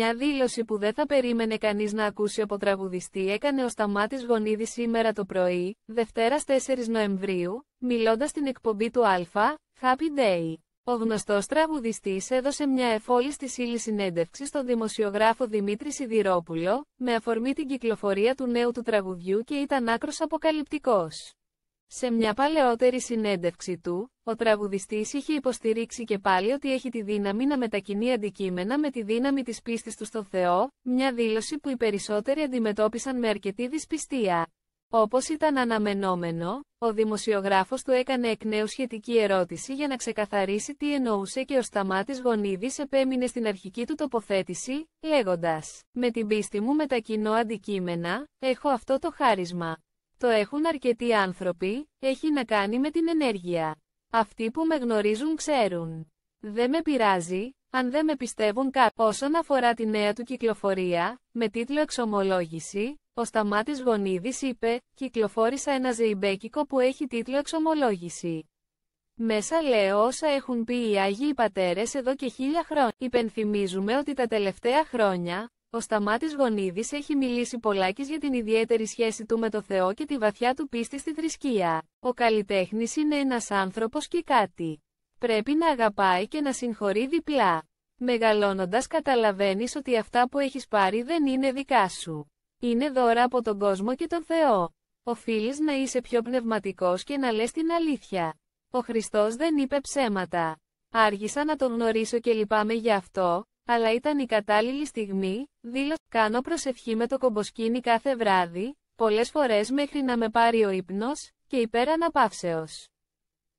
Μια δήλωση που δεν θα περίμενε κανείς να ακούσει από τραγουδιστή έκανε ο Σταμάτης Γονίδη σήμερα το πρωί, δεύτερα 4 Νοεμβρίου, μιλώντας στην εκπομπή του Α, Happy Day. Ο γνωστός τραγουδιστής έδωσε μια εφόλη σύλλη συνέντευξη στον δημοσιογράφο Δημήτρη Σιδηρόπουλο, με αφορμή την κυκλοφορία του νέου του τραγουδιού και ήταν άκρος αποκαλυπτικός. Σε μια παλαιότερη συνέντευξη του, ο τραγουδιστής είχε υποστηρίξει και πάλι ότι έχει τη δύναμη να μετακινεί αντικείμενα με τη δύναμη της πίστης του στο Θεό, μια δήλωση που οι περισσότεροι αντιμετώπισαν με αρκετή δυσπιστία. Όπως ήταν αναμενόμενο, ο δημοσιογράφος του έκανε εκ νέου σχετική ερώτηση για να ξεκαθαρίσει τι εννοούσε και ο Σταμάτης Γονίδης επέμεινε στην αρχική του τοποθέτηση, λέγοντας «Με την πίστη μου μετακινώ αντικείμενα, έχω αυτό το χάρισμα» το έχουν αρκετοί άνθρωποι, έχει να κάνει με την ενέργεια. Αυτοί που με γνωρίζουν ξέρουν. Δεν με πειράζει, αν δεν με πιστεύουν κάτι». Όσον αφορά τη νέα του κυκλοφορία, με τίτλο «Εξομολόγηση», ο Σταμάτης Γονίδης είπε «Κυκλοφόρησα ένα ζεϊμπέκικο που έχει τίτλο «Εξομολόγηση». Μέσα λέω όσα έχουν πει οι Άγιοι Πατέρες εδώ και χίλια χρόνια. Υπενθυμίζουμε ότι τα τελευταία χρόνια, ο Σταμάτης Γονίδης έχει μιλήσει πολλάκις για την ιδιαίτερη σχέση του με το Θεό και τη βαθιά του πίστη στη θρησκεία. Ο καλλιτέχνης είναι ένας άνθρωπος και κάτι. Πρέπει να αγαπάει και να συγχωρεί διπλά. Μεγαλώνοντας καταλαβαίνεις ότι αυτά που έχεις πάρει δεν είναι δικά σου. Είναι δώρα από τον κόσμο και τον Θεό. Οφείλεις να είσαι πιο πνευματικός και να λες την αλήθεια. Ο Χριστός δεν είπε ψέματα. Άργησα να τον γνωρίσω και λυπάμαι γι' αυτό, αλλά ήταν η κατάλληλη στιγμή, δήλωσε. Κάνω προσευχή με το κομποσκίνη κάθε βράδυ, πολλές φορές μέχρι να με πάρει ο ύπνος, και υπέρ πάυσεως.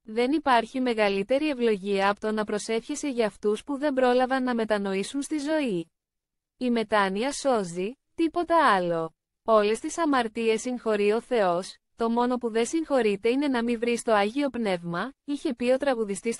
Δεν υπάρχει μεγαλύτερη ευλογία από το να προσεύχεσαι για αυτούς που δεν πρόλαβαν να μετανοήσουν στη ζωή. Η μετάνοια σώζει, τίποτα άλλο. Όλες τις αμαρτίες συγχωρεί ο Θεός, το μόνο που δεν συγχωρείται είναι να μην βρεις το Άγιο Πνεύμα, είχε πει ο τραγουδιστής.